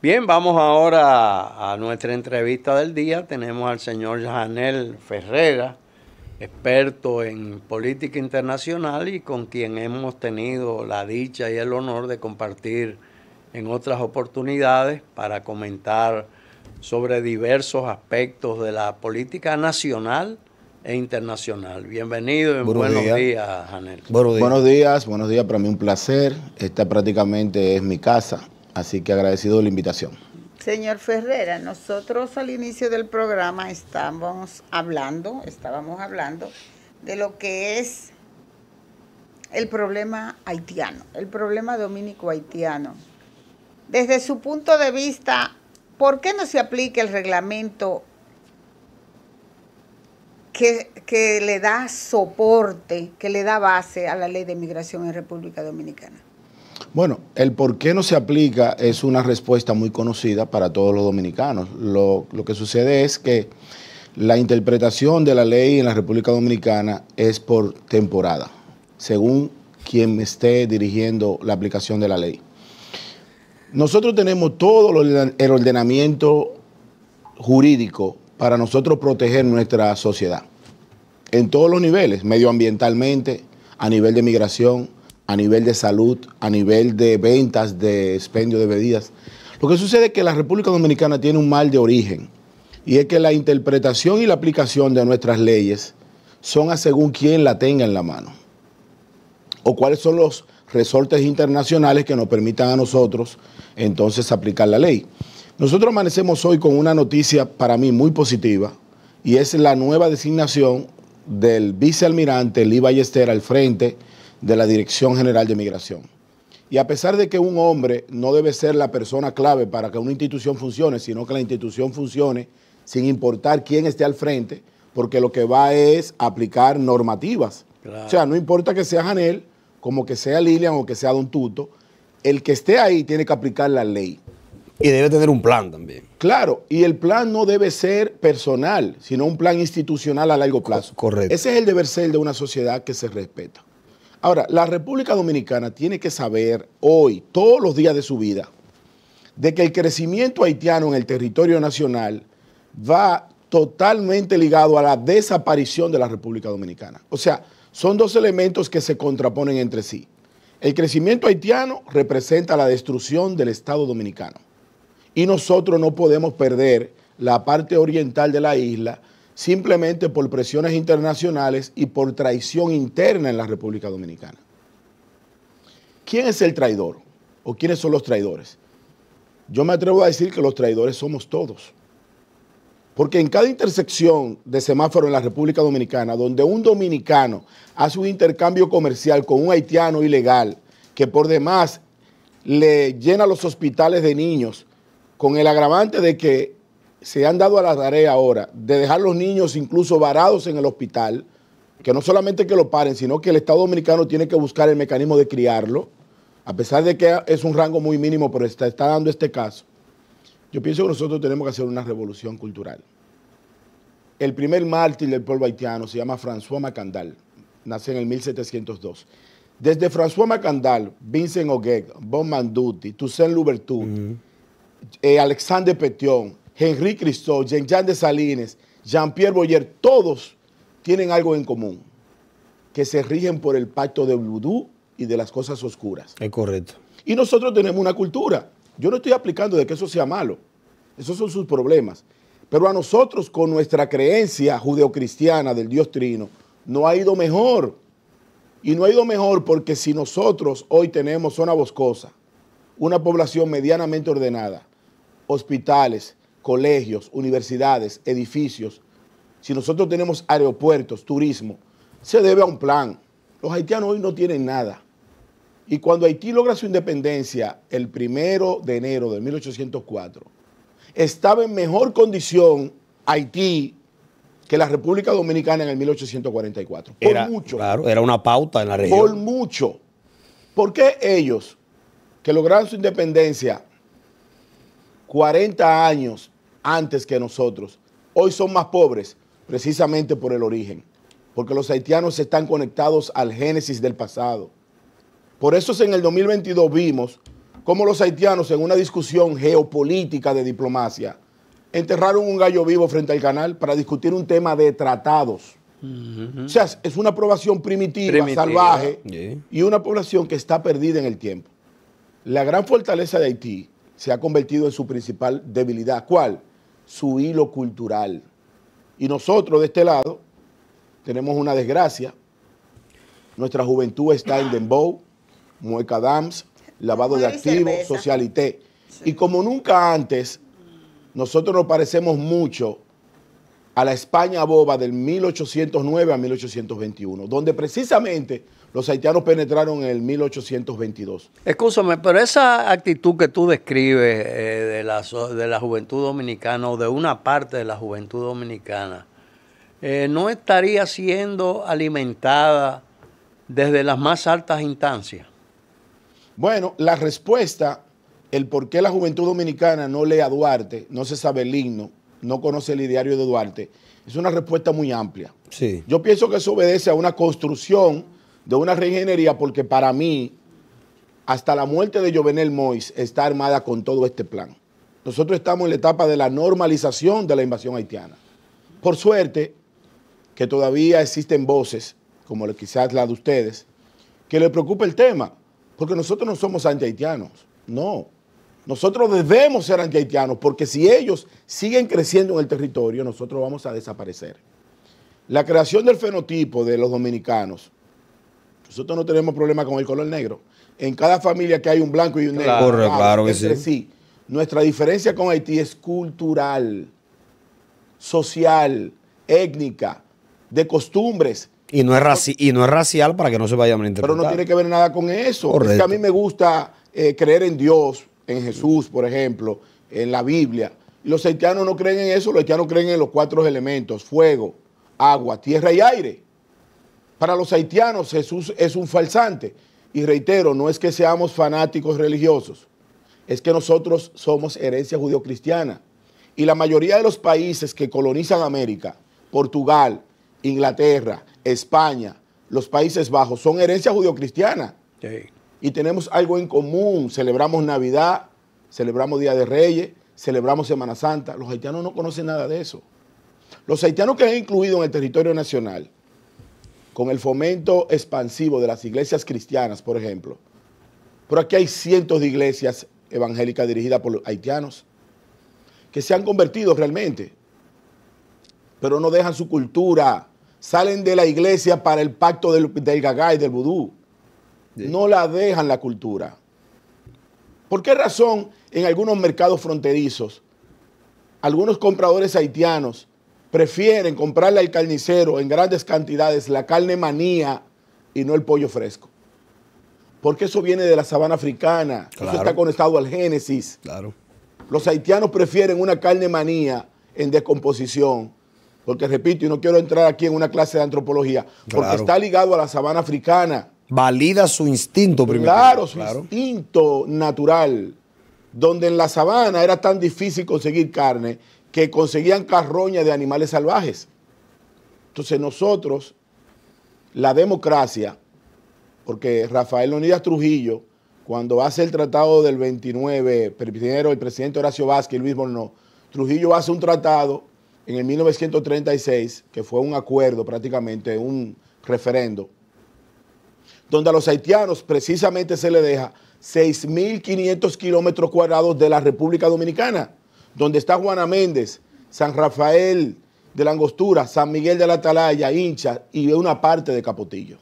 Bien, vamos ahora a nuestra entrevista del día. Tenemos al señor Janel Ferreira, experto en política internacional y con quien hemos tenido la dicha y el honor de compartir en otras oportunidades para comentar sobre diversos aspectos de la política nacional e internacional. Bienvenido y buenos, días, Janel. Buenos días. buenos días, buenos días, para mí un placer. Esta prácticamente es mi casa Así que agradecido la invitación. Señor Ferrera, nosotros al inicio del programa estábamos hablando, estábamos hablando de lo que es el problema haitiano, el problema dominico-haitiano. Desde su punto de vista, ¿por qué no se aplica el reglamento que, que le da soporte, que le da base a la ley de migración en República Dominicana? Bueno, el por qué no se aplica es una respuesta muy conocida para todos los dominicanos. Lo, que sucede es que la interpretación de la ley en la República Dominicana es por temporada, según quien esté dirigiendo la aplicación de la ley. Nosotros tenemos todo el ordenamiento jurídico para nosotros proteger nuestra sociedad, en todos los niveles, medioambientalmente, a nivel de migración, a nivel de salud, a nivel de ventas, de expendio de bebidas. Lo que sucede es que la República Dominicana tiene un mal de origen y es que la interpretación y la aplicación de nuestras leyes son a según quién la tenga en la mano o cuáles son los resortes internacionales que nos permitan a nosotros entonces aplicar la ley. Nosotros amanecemos hoy con una noticia para mí muy positiva y es la nueva designación del vicealmirante Lee Ballester al frente de la Dirección General de Migración. Y a pesar de que un hombre no debe ser la persona clave para que una institución funcione, sino que la institución funcione sin importar quién esté al frente, porque lo que va es aplicar normativas. O sea, no importa que sea Janel, como que sea Lilian o que sea Don Tuto, el que esté ahí tiene que aplicar la ley. Y debe tener un plan también. Claro, y el plan no debe ser personal, sino un plan institucional a largo plazo. correcto. Ese es el deber ser de una sociedad que se respeta. Ahora, la República Dominicana tiene que saber hoy, todos los días de su vida, de que el crecimiento haitiano en el territorio nacional va totalmente ligado a la desaparición de la República Dominicana. O sea, son dos elementos que se contraponen entre sí. El crecimiento haitiano representa la destrucción del Estado dominicano. Y nosotros no podemos perder la parte oriental de la isla simplemente por presiones internacionales y por traición interna en la República Dominicana. ¿Quién es el traidor? ¿O quiénes son los traidores? Yo me atrevo a decir que los traidores somos todos. Porque en cada intersección de semáforo en la República Dominicana, donde un dominicano hace un intercambio comercial con un haitiano ilegal, que por demás le llena los hospitales de niños, con el agravante de que se han dado a la tarea ahora de dejar los niños incluso varados en el hospital, que no solamente que lo paren, sino que el Estado Dominicano tiene que buscar el mecanismo de criarlo, a pesar de que es un rango muy mínimo, pero está, dando este caso. Yo pienso que nosotros tenemos que hacer una revolución cultural. El primer mártir del pueblo haitiano se llama François Macandal, nace en el 1702. Desde François Macandal, Vincent Oguet, Bon Manduti, Toussaint Louverture, Alexander eh, Alexandre Petion, Henry Cristóbal, Jean-Jean de Salines, Jean-Pierre Boyer, todos tienen algo en común, que se rigen por el pacto de vudú y de las cosas oscuras. Es correcto. Y nosotros tenemos una cultura. Yo no estoy aplicando de que eso sea malo. Esos son sus problemas. Pero a nosotros, con nuestra creencia judeocristiana del Dios Trino, no ha ido mejor. Y no ha ido mejor porque si nosotros hoy tenemos zona boscosa, una población medianamente ordenada, hospitales, colegios, universidades, edificios, si nosotros tenemos aeropuertos, turismo, se debe a un plan. Los haitianos hoy no tienen nada. Y cuando Haití logra su independencia el primero de enero de 1804, estaba en mejor condición Haití que la República Dominicana en el 1844. Por era, mucho. Claro, era una pauta en la región. Por mucho. ¿Por qué ellos, que lograron su independencia 40 años antes que nosotros, hoy son más pobres precisamente por el origen, porque los haitianos están conectados al génesis del pasado. Por eso en el 2022 vimos cómo los haitianos en una discusión geopolítica de diplomacia enterraron un gallo vivo frente al canal para discutir un tema de tratados. O sea, es una aprobación primitiva, salvaje y una población que está perdida en el tiempo. La gran fortaleza de Haití se ha convertido en su principal debilidad. ¿Cuál? Su hilo cultural. Y nosotros de este lado tenemos una desgracia. Nuestra juventud está en Dembow, Mueca Dams, lavado de activos, socialité. Y como nunca antes, nosotros nos parecemos mucho a la España boba del 1809 a 1821, donde precisamente los haitianos penetraron en el 1822. Escúchame, pero esa actitud que tú describes eh, de, la, de la juventud dominicana o de una parte de la juventud dominicana, eh, ¿no estaría siendo alimentada desde las más altas instancias? Bueno, la respuesta, el por qué la juventud dominicana no lee a Duarte, no se sabe el himno, no conoce el ideario de Duarte, es una respuesta muy amplia. Sí. Yo pienso que eso obedece a una construcción de una reingeniería porque para mí, hasta la muerte de Jovenel Mois está armada con todo este plan. Nosotros estamos en la etapa de la normalización de la invasión haitiana. Por suerte, que todavía existen voces, como quizás la de ustedes, que le preocupa el tema, porque nosotros no somos anti-haitianos, no. Nosotros debemos ser antihaitianos porque si ellos siguen creciendo en el territorio, nosotros vamos a desaparecer. La creación del fenotipo de los dominicanos. Nosotros no tenemos problema con el color negro. En cada familia que hay un blanco y un negro. Claro, claro, que sí. Nuestra diferencia con Haití es cultural, social, étnica, de costumbres. Y no, es racial para que no se vaya a malinterpretar. Pero no tiene que ver nada con eso. a mí me gusta eh, creer en Dios, en Jesús, por ejemplo, en la Biblia. Los haitianos no creen en eso, los haitianos creen en los cuatro elementos, fuego, agua, tierra y aire. Para los haitianos Jesús es un falsante. Y reitero, no es que seamos fanáticos religiosos, es que nosotros somos herencia judeocristiana. Y la mayoría de los países que colonizan América, Portugal, Inglaterra, España, los Países Bajos, son herencia judeocristiana y tenemos algo en común. Celebramos Navidad, celebramos Día de Reyes, celebramos Semana Santa. Los haitianos no conocen nada de eso. Los haitianos que han incluido en el territorio nacional, con el fomento expansivo de las iglesias cristianas, por ejemplo, pero aquí hay cientos de iglesias evangélicas dirigidas por haitianos que se han convertido realmente, pero no dejan su cultura, salen de la iglesia para el pacto del, del gagá y del vudú no la dejan la cultura. ¿Por qué razón en algunos mercados fronterizos algunos compradores haitianos prefieren comprarle al carnicero en grandes cantidades la carne manía y no el pollo fresco? Porque eso viene de la sabana africana, eso está conectado al Génesis. Claro. Los haitianos prefieren una carne manía en descomposición, porque repito, y no quiero entrar aquí en una clase de antropología, porque está ligado a la sabana africana. Valida su instinto primero. Claro, su instinto natural. Donde en la sabana era tan difícil conseguir carne que conseguían carroña de animales salvajes. Entonces nosotros, la democracia, porque Rafael Leonidas Trujillo, cuando hace el tratado del 29, el presidente Horacio Vázquez y Luis Borno, Trujillo hace un tratado en el 1936, que fue un acuerdo prácticamente, un referendo, donde a los haitianos precisamente se le deja 6.500 kilómetros cuadrados de la República Dominicana, donde está Juana Méndez, San Rafael de la Angostura, San Miguel de la Atalaya, Hincha y una parte de Capotillo.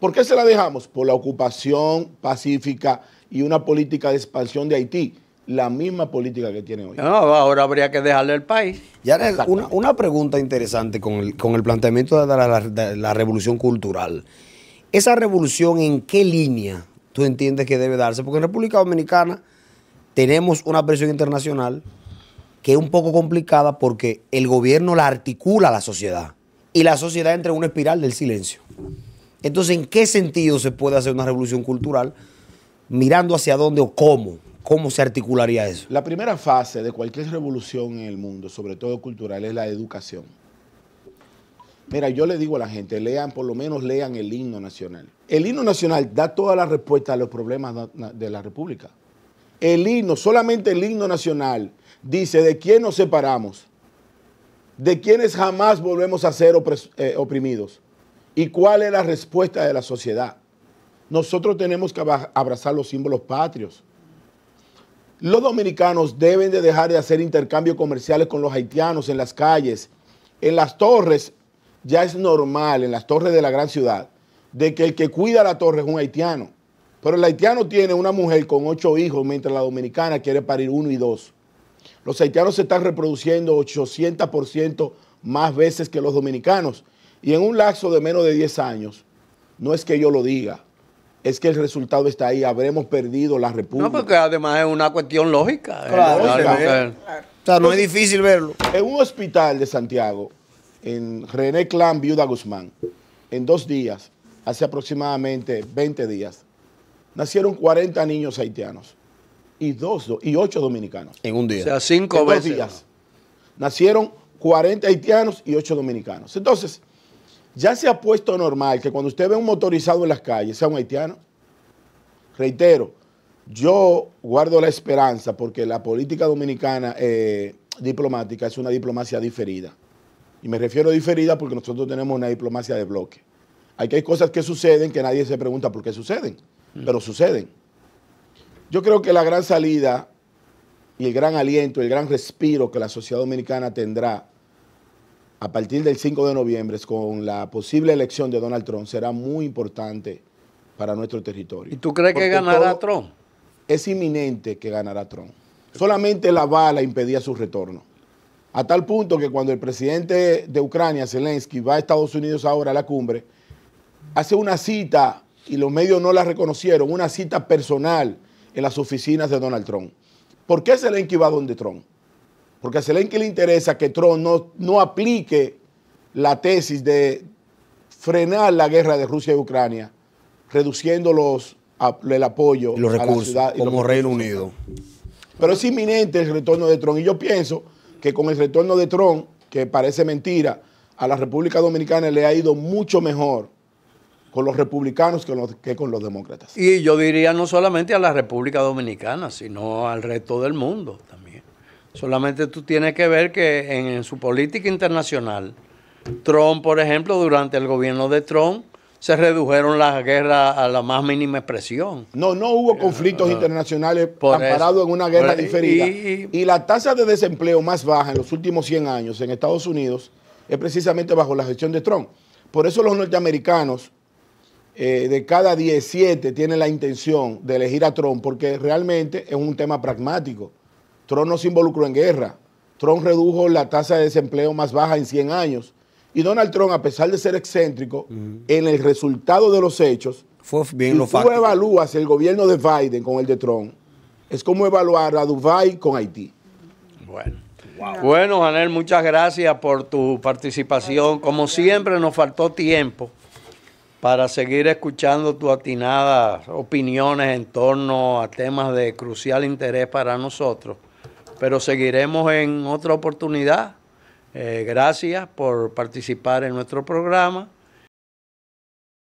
¿Por qué se la dejamos? Por la ocupación pacífica y una política de expansión de Haití, la misma política que tiene hoy. No, ahora habría que dejarle el país. Ya una, pregunta interesante con el, planteamiento de la revolución cultural. Esa revolución, ¿en qué línea tú entiendes que debe darse? Porque en República Dominicana tenemos una presión internacional que es un poco complicada porque el gobierno la articula a la sociedad y la sociedad entra en una espiral del silencio. Entonces, ¿en qué sentido se puede hacer una revolución cultural mirando hacia dónde o cómo? ¿Cómo se articularía eso? La primera fase de cualquier revolución en el mundo, sobre todo cultural, es la educación. Mira, yo le digo a la gente, lean, por lo menos lean el himno nacional. El himno nacional da toda la respuesta a los problemas de la República. El himno, solamente el himno nacional, dice de quién nos separamos, de quiénes jamás volvemos a ser eh, oprimidos y cuál es la respuesta de la sociedad. Nosotros tenemos que abrazar los símbolos patrios. Los dominicanos deben de dejar de hacer intercambios comerciales con los haitianos en las calles, en las torres ya es normal en las torres de la gran ciudad de que el que cuida la torre es un haitiano. Pero el haitiano tiene una mujer con ocho hijos, mientras la dominicana quiere parir uno y dos. Los haitianos se están reproduciendo 800% más veces que los dominicanos. Y en un lapso de menos de 10 años, no es que yo lo diga, es que el resultado está ahí. Habremos perdido la república. No, porque además es una cuestión lógica. Claro, claro, O sea, no es difícil verlo. En un hospital de Santiago, en René Clan, Viuda Guzmán. En dos días, hace aproximadamente 20 días, nacieron 40 niños haitianos y, dos, y ocho dominicanos. En un día. O sea, cinco en Dos días. Nacieron 40 haitianos y 8 dominicanos. Entonces, ya se ha puesto normal que cuando usted ve un motorizado en las calles sea un haitiano. Reitero, yo guardo la esperanza porque la política dominicana eh, diplomática es una diplomacia diferida. Y me refiero a diferida porque nosotros tenemos una diplomacia de bloque. Aquí hay cosas que suceden que nadie se pregunta por qué suceden, mm. pero suceden. Yo creo que la gran salida y el gran aliento, el gran respiro que la sociedad dominicana tendrá a partir del 5 de noviembre con la posible elección de Donald Trump será muy importante para nuestro territorio. ¿Y tú crees que ganará Trump? Es inminente que ganará Trump. Solamente la bala impedía su retorno a tal punto que cuando el presidente de Ucrania, Zelensky, va a Estados Unidos ahora a la cumbre, hace una cita, y los medios no la reconocieron, una cita personal en las oficinas de Donald Trump. ¿Por qué Zelensky va donde Trump? Porque a Zelensky le interesa que Trump no, no aplique la tesis de frenar la guerra de Rusia y Ucrania, reduciendo los, el apoyo los recursos, a la ciudad como Reino Unido. Pero es inminente el retorno de Trump y yo pienso que con el retorno de Trump, que parece mentira, a la República Dominicana le ha ido mucho mejor con los republicanos que, con los demócratas. Y yo diría no solamente a la República Dominicana, sino al resto del mundo también. Solamente tú tienes que ver que en su política internacional, Trump, por ejemplo, durante el gobierno de Trump, se redujeron las guerras a la más mínima expresión. No, no hubo eh, conflictos eh, internacionales amparados en una guerra diferida. Y, la tasa de desempleo más baja en los últimos 100 años en Estados Unidos es precisamente bajo la gestión de Trump. Por eso los norteamericanos eh, de cada 17 tienen la intención de elegir a Trump, porque realmente es un tema pragmático. Trump no se involucró en guerra. Trump redujo la tasa de desempleo más baja en 100 años. Y Donald Trump, a pesar de ser excéntrico, en el resultado de los hechos, fue bien evalúas el gobierno de Biden con el de Trump, es como evaluar a Dubai con Haití. Bueno. Bueno, Janel, muchas gracias por tu participación. Como siempre, nos faltó tiempo para seguir escuchando tus atinadas opiniones en torno a temas de crucial interés para nosotros. Pero seguiremos en otra oportunidad eh, gracias por participar en nuestro programa.